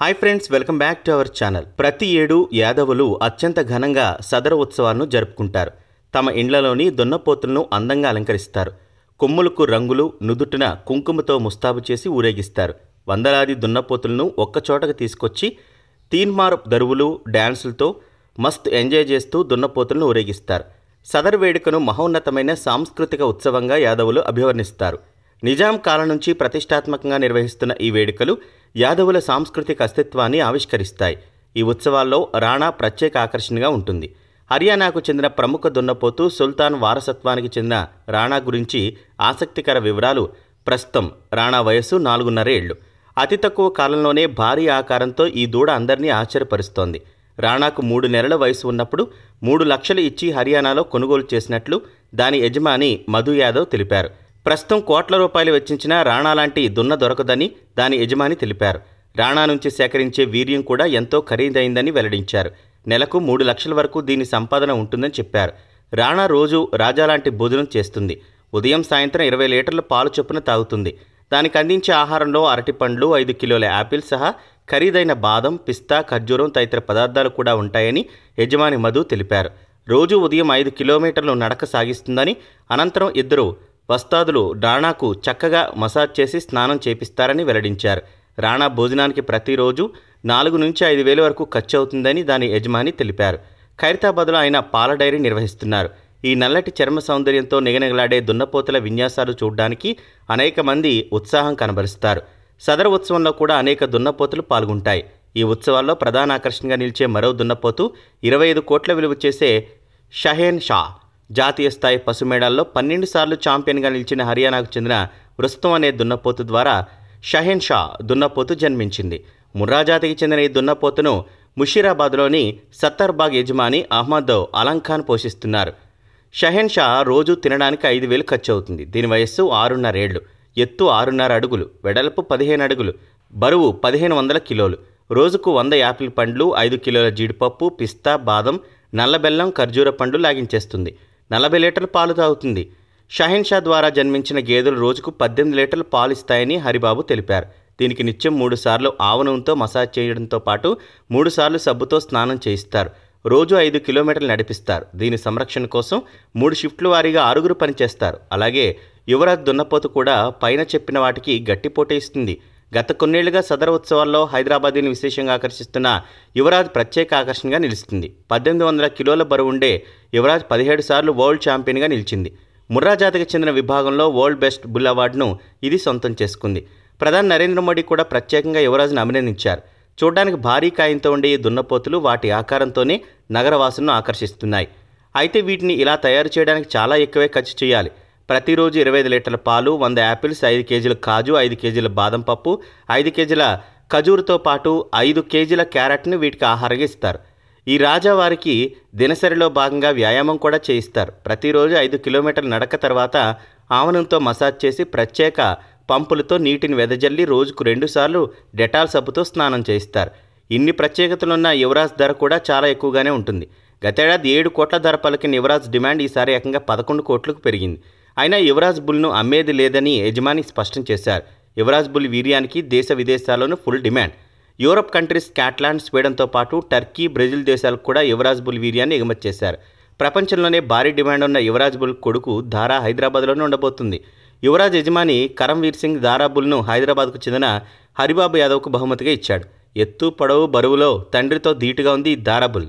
hi friends welcome back to our channel ప్రతి ఏడు యాదవులు అత్యంత ఘనంగా సదర ఉత్సవాలను జరుపుకుంటారు తమ ఇండ్లలోని దున్నపోతులను అందంగా అలంకరిస్తారు కొమ్ములకు రంగులు నుదుటిన కుంకుమతో ముస్తాబు చేసి ఊరేగిస్తారు వందలాది దున్నపోతులను ఒక్కచోటకు తీసుకొచ్చి తీన్మార్ దరువులు డ్యాన్సులతో మస్త్ ఎంజాయ్ చేస్తూ దున్నపోతులను ఊరేగిస్తారు సదర్ వేడుకను మహోన్నతమైన సాంస్కృతిక ఉత్సవంగా యాదవులు అభివర్ణిస్తారు నిజాం కాలం నుంచి ప్రతిష్టాత్మకంగా నిర్వహిస్తున్న ఈ వేడుకలు యాదవుల సాంస్కృతిక అస్తిత్వాన్ని ఆవిష్కరిస్తాయి ఈ ఉత్సవాల్లో రాణా ప్రత్యేక ఆకర్షణగా ఉంటుంది హర్యానాకు చెందిన ప్రముఖ దున్నపోతు సుల్తాన్ వారసత్వానికి చెందిన రాణా గురించి ఆసక్తికర వివరాలు ప్రస్తుతం రాణా వయస్సు ఏళ్లు అతి తక్కువ కాలంలోనే భారీ ఆకారంతో ఈ దూడ అందరినీ ఆశ్చర్యపరుస్తోంది రాణాకు మూడు నెలల వయసు ఉన్నప్పుడు మూడు లక్షలు ఇచ్చి హర్యానాలో కొనుగోలు చేసినట్లు దాని యజమాని మధు యాదవ్ తెలిపారు ప్రస్తుతం కోట్ల రూపాయలు వెచ్చించిన రాణా లాంటి దున్న దొరకదని దాని యజమాని తెలిపారు రాణా నుంచి సేకరించే వీర్యం కూడా ఎంతో ఖరీదైందని వెల్లడించారు నెలకు మూడు లక్షల వరకు దీని సంపాదన ఉంటుందని చెప్పారు రాణా రోజు రాజా లాంటి భోజనం చేస్తుంది ఉదయం సాయంత్రం ఇరవై లీటర్ల పాలు చొప్పున తాగుతుంది దానికి అందించే ఆహారంలో అరటిపండ్లు ఐదు కిలోల యాపిల్ సహా ఖరీదైన బాదం పిస్తా ఖర్జూరం తదితర పదార్థాలు కూడా ఉంటాయని యజమాని మధు తెలిపారు రోజు ఉదయం ఐదు కిలోమీటర్లు నడక సాగిస్తుందని అనంతరం ఇద్దరు వస్తాదులు రాణాకు చక్కగా మసాజ్ చేసి స్నానం చేపిస్తారని వెల్లడించారు రాణా భోజనానికి ప్రతిరోజు నాలుగు నుంచి ఐదు వేల వరకు ఖర్చు అవుతుందని దాని యజమాని తెలిపారు ఖైరతాబాద్లో ఆయన పాల డైరీ నిర్వహిస్తున్నారు ఈ నల్లటి చర్మ సౌందర్యంతో నిగనిగలాడే దున్నపోతల విన్యాసాలు చూడడానికి అనేక మంది ఉత్సాహం కనబరుస్తారు సదర ఉత్సవంలో కూడా అనేక దున్నపోతులు పాల్గొంటాయి ఈ ఉత్సవాల్లో ప్రధాన ఆకర్షణగా నిలిచే మరో దున్నపోతు ఇరవై ఐదు కోట్ల విలువ చేసే షహేన్ షా జాతీయ స్థాయి మేడాల్లో పన్నెండు సార్లు ఛాంపియన్గా నిలిచిన హర్యానాకు చెందిన ప్రస్తుతం అనే దున్నపోతు ద్వారా షహెన్ షా దున్నపోతు జన్మించింది ముర్రా జాతికి చెందిన ఈ దున్నపోతును ముషీరాబాద్లోని సత్తర్బాగ్ యజమాని అహ్మద్ అలంఖాన్ పోషిస్తున్నారు షహెన్ షా రోజు తినడానికి ఐదు వేలు ఖర్చు అవుతుంది దీని వయస్సు ఆరున్నరేళ్లు ఎత్తు ఆరున్నర అడుగులు వెడల్పు పదిహేను అడుగులు బరువు పదిహేను వందల కిలోలు రోజుకు వంద యాపిల్ పండ్లు ఐదు కిలోల జీడిపప్పు పిస్తా బాదం నల్లబెల్లం ఖర్జూర పండ్లు లాగించేస్తుంది నలభై లీటర్ల పాలు తాగుతుంది షహీన్ షా ద్వారా జన్మించిన గేదెలు రోజుకు పద్దెనిమిది లీటర్ల పాలు ఇస్తాయని హరిబాబు తెలిపారు దీనికి నిత్యం మూడుసార్లు ఆవనంతో మసాజ్ చేయడంతో పాటు మూడుసార్లు సబ్బుతో స్నానం చేయిస్తారు రోజు ఐదు కిలోమీటర్లు నడిపిస్తారు దీని సంరక్షణ కోసం మూడు షిఫ్ట్ల వారీగా ఆరుగురు పనిచేస్తారు అలాగే యువరాజ్ దున్నపోతు కూడా పైన చెప్పిన వాటికి గట్టి పోటీ ఇస్తుంది గత కొన్నేళ్లుగా సదర ఉత్సవాల్లో హైదరాబాద్ని విశేషంగా ఆకర్షిస్తున్న యువరాజ్ ప్రత్యేక ఆకర్షణగా నిలుస్తుంది పద్దెనిమిది వందల కిలోల బరువు ఉండే యువరాజ్ పదిహేడు సార్లు వరల్డ్ ఛాంపియన్గా నిలిచింది ముర్రాజాతికి జాతికి చెందిన విభాగంలో వరల్డ్ బెస్ట్ బుల్ అవార్డును ఇది సొంతం చేసుకుంది ప్రధాని నరేంద్ర మోడీ కూడా ప్రత్యేకంగా యువరాజ్ను అభినందించారు చూడడానికి భారీ కాయంతో ఉండే ఈ దున్నపోతులు వాటి ఆకారంతోనే నగరవాసులను ఆకర్షిస్తున్నాయి అయితే వీటిని ఇలా తయారు చేయడానికి చాలా ఎక్కువే ఖర్చు చేయాలి ప్రతిరోజు ఇరవై ఐదు లీటర్ల పాలు వంద యాపిల్స్ ఐదు కేజీల కాజు ఐదు కేజీల బాదం పప్పు ఐదు కేజీల ఖజూరుతో పాటు ఐదు కేజీల క్యారెట్ను వీటికి ఆహారంగా ఇస్తారు ఈ రాజావారికి దినసరిలో భాగంగా వ్యాయామం కూడా చేయిస్తారు ప్రతిరోజు ఐదు కిలోమీటర్ల నడక తర్వాత ఆవనంతో మసాజ్ చేసి ప్రత్యేక పంపులతో నీటిని వెదజల్లి రోజుకు రెండుసార్లు డెటాల్ సబ్బుతో స్నానం చేయిస్తారు ఇన్ని ప్రత్యేకతలున్న యువరాజ్ ధర కూడా చాలా ఎక్కువగానే ఉంటుంది గతేడాది ఏడు కోట్ల ధర పలికిన యువరాజ్ డిమాండ్ ఈసారి ఏకంగా పదకొండు కోట్లకు పెరిగింది అయినా యువరాజ్ బుల్ను అమ్మేది లేదని యజమాని స్పష్టం చేశారు యువరాజ్ బుల్ వీర్యానికి దేశ విదేశాల్లోనూ full demand Europe countries Scotland స్వీడన్తో పాటు టర్కీ బ్రెజిల్ దేశాలకు కూడా యువరాజ్ బుల్ వీర్యాన్ని ఎగుమతి చేశారు ప్రపంచంలోనే భారీ డిమాండ్ ఉన్న యువరాజ్ బుల్ కొడుకు ధారా హైదరాబాద్లోనే ఉండబోతుంది యువరాజ్ యజమాని కరంవీర్ సింగ్ బుల్ను హైదరాబాద్కు చెందిన హరిబాబు యాదవ్కు బహుమతిగా ఇచ్చాడు ఎత్తు పొడవు బరువులో తండ్రితో ధీటుగా ఉంది బుల్